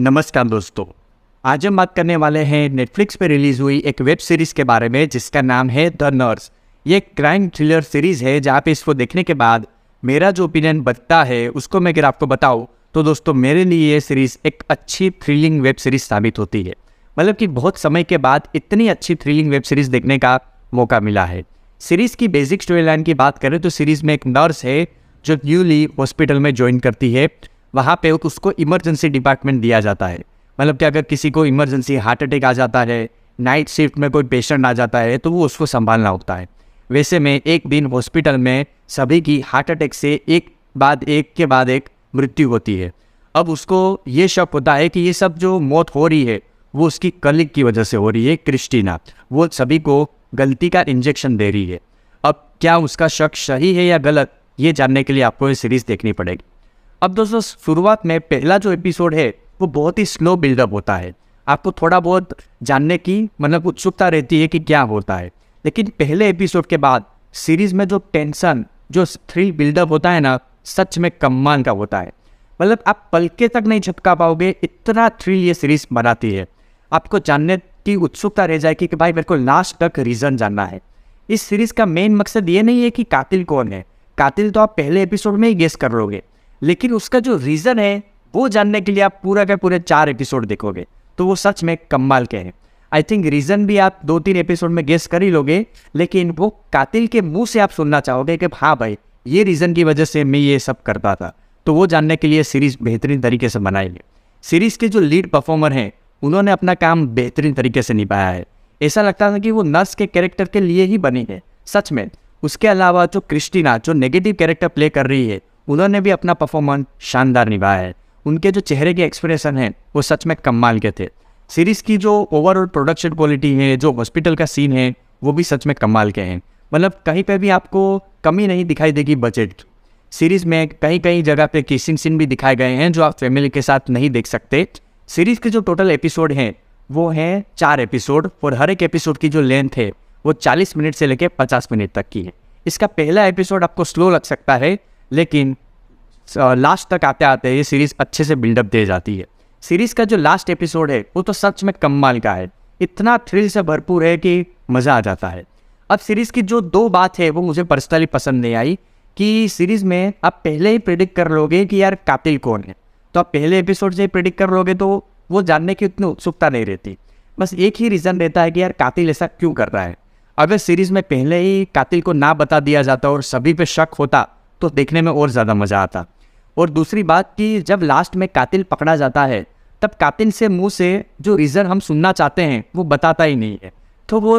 नमस्कार दोस्तों आज हम बात करने वाले हैं नेटफ्लिक्स पर रिलीज़ हुई एक वेब सीरीज़ के बारे में जिसका नाम है द नर्स ये क्राइम थ्रिलर सीरीज़ है जहाँ पे इसको देखने के बाद मेरा जो ओपिनियन बदता है उसको मैं अगर आपको बताऊँ तो दोस्तों मेरे लिए ये सीरीज़ एक अच्छी थ्रिलिंग वेब सीरीज़ साबित होती है मतलब कि बहुत समय के बाद इतनी अच्छी थ्रिलिंग वेब सीरीज़ देखने का मौका मिला है सीरीज़ की बेसिक स्टोरी लाइन की बात करें तो सीरीज़ में एक नर्स है जो न्यूली हॉस्पिटल में ज्वाइन करती है वहाँ पे उसको इमरजेंसी डिपार्टमेंट दिया जाता है मतलब कि अगर किसी को इमरजेंसी हार्ट अटैक आ जाता है नाइट शिफ्ट में कोई पेशेंट आ जाता है तो वो उसको संभालना होता है वैसे में एक दिन हॉस्पिटल में सभी की हार्ट अटैक से एक बाद एक के बाद एक मृत्यु होती है अब उसको ये शक होता है कि ये सब जो मौत हो रही है वो उसकी कलिक की वजह से हो रही है क्रिस्टीना वो सभी को गलती का इंजेक्शन दे रही है अब क्या उसका शक सही है या गलत ये जानने के लिए आपको ये सीरीज़ देखनी पड़ेगी अब दोस्तों शुरुआत में पहला जो एपिसोड है वो बहुत ही स्लो बिल्डअप होता है आपको थोड़ा बहुत जानने की मतलब उत्सुकता रहती है कि क्या होता है लेकिन पहले एपिसोड के बाद सीरीज़ में जो टेंशन जो थ्रिल बिल्डअप होता है ना सच में कम्मान का होता है मतलब आप पलके तक नहीं झपका पाओगे इतना थ्रिल ये सीरीज़ बनाती है आपको जानने की उत्सुकता रह जाएगी कि भाई मेरे को लास्ट तक रीज़न जानना है इस सीरीज़ का मेन मकसद ये नहीं है कि कातिल कौन है कातिल तो आप पहले एपिसोड में ही गेस कर लोगे लेकिन उसका जो रीज़न है वो जानने के लिए आप पूरा का पूरे चार एपिसोड देखोगे तो वो सच में कमाल के हैं आई थिंक रीज़न भी आप दो तीन एपिसोड में गेस कर ही लोगे लेकिन वो कातिल के मुंह से आप सुनना चाहोगे कि हाँ भाई ये रीज़न की वजह से मैं ये सब करता था तो वो जानने के लिए सीरीज़ बेहतरीन तरीके से बनाई है सीरीज़ के जो लीड परफॉर्मर हैं उन्होंने अपना काम बेहतरीन तरीके से निभाया है ऐसा लगता था कि वो नर्स के कैरेक्टर के लिए ही बनी है सच में उसके अलावा जो क्रिस्टीना जो नेगेटिव कैरेक्टर प्ले कर रही है उन्होंने भी अपना परफॉर्मेंस शानदार निभाया है उनके जो चेहरे के एक्सप्रेशन हैं वो सच में कमाल के थे सीरीज़ की जो ओवरऑल प्रोडक्शन क्वालिटी है जो हॉस्पिटल का सीन है वो भी सच में कमाल के हैं मतलब कहीं पर भी आपको कमी नहीं दिखाई देगी बजट सीरीज़ में कहीं कहीं जगह पे किसिंग सीन भी दिखाए गए हैं जो आप फैमिली के साथ नहीं देख सकते सीरीज़ के जो टोटल एपिसोड हैं वो हैं चार एपिसोड और हर एक एपिसोड की जो लेंथ है वो 40 मिनट से लेकर 50 मिनट तक की है इसका पहला एपिसोड आपको स्लो लग सकता है लेकिन लास्ट तक आते आते ये सीरीज़ अच्छे से बिल्डअप दे जाती है सीरीज़ का जो लास्ट एपिसोड है वो तो सच में कमाल का है इतना थ्रिल से भरपूर है कि मज़ा आ जाता है अब सीरीज़ की जो दो बात है वो मुझे पर्सनली पसंद नहीं आई कि सीरीज़ में आप पहले ही प्रिडिक्ट कर लोगे कि यार कातिल कौन है तो आप पहले एपिसोड से ही प्रिडिक्ट कर लोगे तो वो जानने की उतनी उत्सुकता नहीं रहती बस एक ही रीज़न रहता है कि यार कातिल ऐसा क्यों कर रहा है अगर सीरीज़ में पहले ही कातिल को ना बता दिया जाता और सभी पे शक होता तो देखने में और ज़्यादा मज़ा आता और दूसरी बात कि जब लास्ट में कातिल पकड़ा जाता है तब कातिल से मुंह से जो रीज़न हम सुनना चाहते हैं वो बताता ही नहीं है तो वो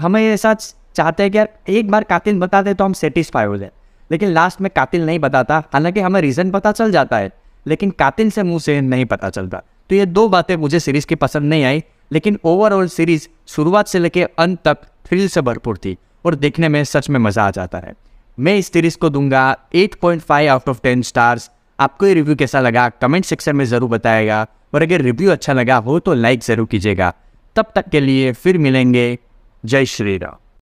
हमें ऐसा चाहते हैं कि यार एक बार कातिल बता दे तो हम सेटिस्फाई हो जाए लेकिन लास्ट में कातिल नहीं बताता हालांकि हमें रीज़न पता चल जाता है लेकिन कातिल से मुंह से नहीं पता चलता तो ये दो बातें मुझे सीरीज़ की पसंद नहीं आई लेकिन ओवरऑल सीरीज़ शुरुआत से लेकर अंत तक थ्रिल से भरपूर थी और देखने में सच में मज़ा आ जाता है मैं इस सीरीज़ को दूंगा 8.5 आउट ऑफ टेन स्टार्स आपको ये रिव्यू कैसा लगा कमेंट सेक्शन में ज़रूर बताएगा और अगर रिव्यू अच्छा लगा हो तो लाइक ज़रूर कीजिएगा तब तक के लिए फिर मिलेंगे जय श्री राम